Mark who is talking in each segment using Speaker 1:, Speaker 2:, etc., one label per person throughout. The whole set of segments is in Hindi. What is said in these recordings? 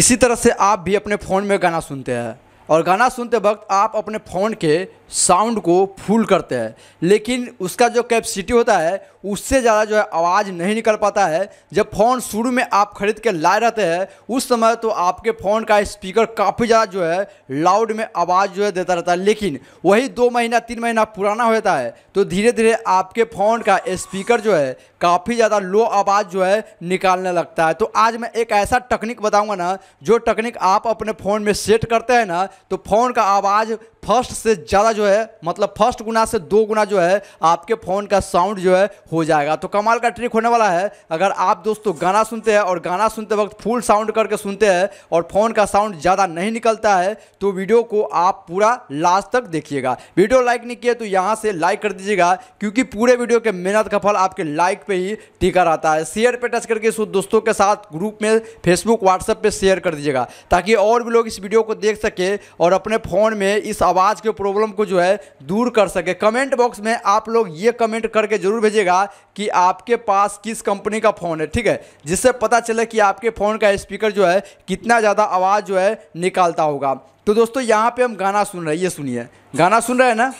Speaker 1: इसी तरह से आप भी अपने फ़ोन में गाना सुनते हैं और गाना सुनते वक्त आप अपने फ़ोन के साउंड को फुल करते हैं लेकिन उसका जो कैपेसिटी होता है उससे ज़्यादा जो है आवाज़ नहीं निकल पाता है जब फ़ोन शुरू में आप ख़रीद के लाए रहते हैं उस समय तो आपके फ़ोन का स्पीकर काफ़ी ज़्यादा जो है लाउड में आवाज़ जो है देता रहता है लेकिन वही दो महीना तीन महीना पुराना होता है तो धीरे धीरे आपके फ़ोन का स्पीकर जो है काफ़ी ज़्यादा लो आवाज़ जो है निकालने लगता है तो आज मैं एक ऐसा टेक्निक बताऊँगा ना जो टेक्निक आप अपने फ़ोन में सेट करते हैं ना तो फ़ोन का आवाज़ फर्स्ट से ज़्यादा जो है मतलब फर्स्ट गुना से दो गुना जो है आपके फ़ोन का साउंड जो है हो जाएगा तो कमाल का ट्रिक होने वाला है अगर आप दोस्तों गाना सुनते हैं और गाना सुनते वक्त फुल साउंड करके सुनते हैं और फ़ोन का साउंड ज़्यादा नहीं निकलता है तो वीडियो को आप पूरा लास्ट तक देखिएगा वीडियो लाइक नहीं किया तो यहाँ से लाइक कर दीजिएगा क्योंकि पूरे वीडियो के मेहनत का फल आपके लाइक पर ही टीका रहता है शेयर पर टच करके दोस्तों के साथ ग्रुप में फेसबुक व्हाट्सएप पर शेयर कर दीजिएगा ताकि और भी लोग इस वीडियो को देख सके और अपने फ़ोन में इस आवाज़ के प्रॉब्लम को जो है दूर कर सके कमेंट बॉक्स में आप लोग ये कमेंट करके ज़रूर भेजिएगा कि आपके पास किस कंपनी का फ़ोन है ठीक है जिससे पता चले कि आपके फ़ोन का स्पीकर जो है कितना ज़्यादा आवाज़ जो है निकालता होगा तो दोस्तों यहाँ पे हम गाना सुन रहे हैं ये सुनिए गाना सुन रहे हैं ना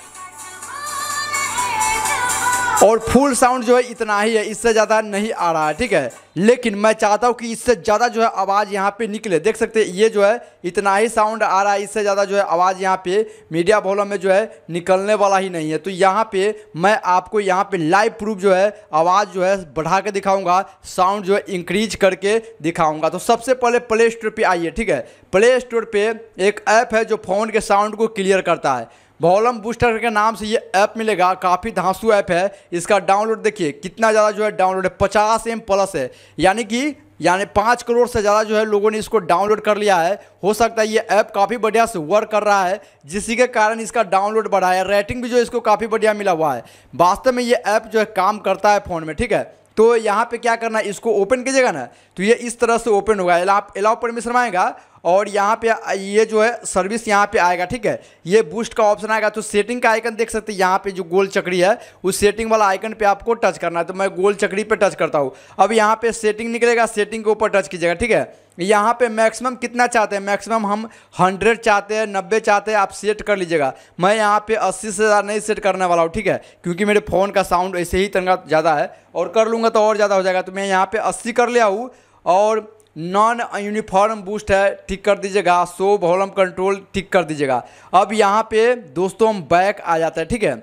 Speaker 1: और फुल साउंड जो है इतना ही है इससे ज़्यादा नहीं आ रहा है ठीक है लेकिन मैं चाहता हूँ कि इससे ज़्यादा जो है आवाज़ यहाँ पे निकले देख सकते हैं ये जो है इतना ही साउंड आ रहा है इससे ज़्यादा जो है आवाज़ यहाँ पे मीडिया वॉलम में जो है निकलने वाला ही नहीं है तो यहाँ पे मैं आपको यहाँ पे लाइव प्रूफ जो है आवाज़ जो है बढ़ा के दिखाऊँगा साउंड जो है इंक्रीज करके दिखाऊँगा तो सबसे पहले प्ले स्टोर पर आइए ठीक है प्ले स्टोर पर एक ऐप है जो फ़ोन के साउंड को क्लियर करता है वॉलम बूस्टर के नाम से ये ऐप मिलेगा काफ़ी धांसू ऐप है इसका डाउनलोड देखिए कितना ज़्यादा जो है डाउनलोड है पचास एम प्लस है यानी कि यानी पाँच करोड़ से ज़्यादा जो है लोगों ने इसको डाउनलोड कर लिया है हो सकता है ये ऐप काफ़ी बढ़िया से वर्क कर रहा है जिसी के कारण इसका डाउनलोड बढ़ा है रेटिंग भी जो इसको काफ़ी बढ़िया मिला हुआ है वास्तव में ये ऐप जो है काम करता है फ़ोन में ठीक है तो यहाँ पे क्या करना है इसको ओपन कीजिएगा ना तो ये इस तरह से ओपन होगा अलाउ परमिशन आएगा और यहाँ पे ये जो है सर्विस यहाँ पे आएगा ठीक है ये बूस्ट का ऑप्शन आएगा तो सेटिंग का आइकन देख सकते हैं यहाँ पे जो गोल चक्री है उस सेटिंग वाला आइकन पे आपको टच करना है तो मैं गोल चक्री पे टच करता हूँ अब यहाँ पे सेटिंग निकलेगा सेटिंग के ऊपर टच कीजिएगा ठीक है यहाँ पे मैक्सिमम कितना चाहते हैं मैक्सिमम हम हंड्रेड चाहते हैं नब्बे चाहते हैं आप सेट कर लीजिएगा मैं यहाँ पे अस्सी से ज़्यादा नहीं सेट करने वाला हूँ ठीक है क्योंकि मेरे फ़ोन का साउंड ऐसे ही तंगा ज़्यादा है और कर लूँगा तो और ज़्यादा हो जाएगा तो मैं यहाँ पे अस्सी कर लिया हूँ और नॉन यूनिफॉर्म बूस्ट है ठीक कर दीजिएगा सो वॉलम कंट्रोल ठीक कर दीजिएगा अब यहाँ पे दोस्तों हम बैक आ जाते हैं ठीक है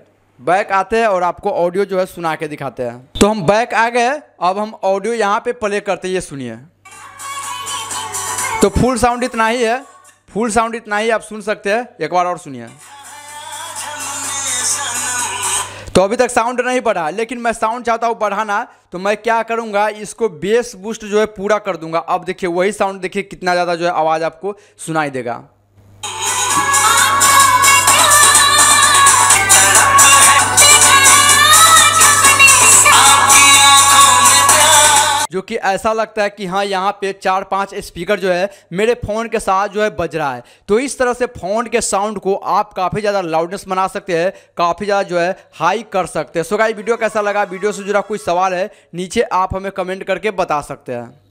Speaker 1: बैक आते हैं और आपको ऑडियो जो है सुना के दिखाते हैं तो हम बैक आ गए अब हम ऑडियो यहाँ पे प्ले करते हैं ये सुनिए तो फुल साउंड इतना ही है फुल साउंड इतना ही आप सुन सकते हैं एक बार और सुनिए तो अभी तक साउंड नहीं बढ़ा लेकिन मैं साउंड चाहता हूँ बढ़ाना तो मैं क्या करूँगा इसको बेस बूस्ट जो है पूरा कर दूंगा अब देखिए वही साउंड देखिए कितना ज़्यादा जो है आवाज़ आपको सुनाई देगा जो कि ऐसा लगता है कि हाँ यहाँ पे चार पांच स्पीकर जो है मेरे फ़ोन के साथ जो है बज रहा है तो इस तरह से फ़ोन के साउंड को आप काफ़ी ज़्यादा लाउडनेस बना सकते हैं काफ़ी ज़्यादा जो है हाई कर सकते हैं सो गाई वीडियो कैसा लगा वीडियो से जुड़ा कोई सवाल है नीचे आप हमें कमेंट करके बता सकते हैं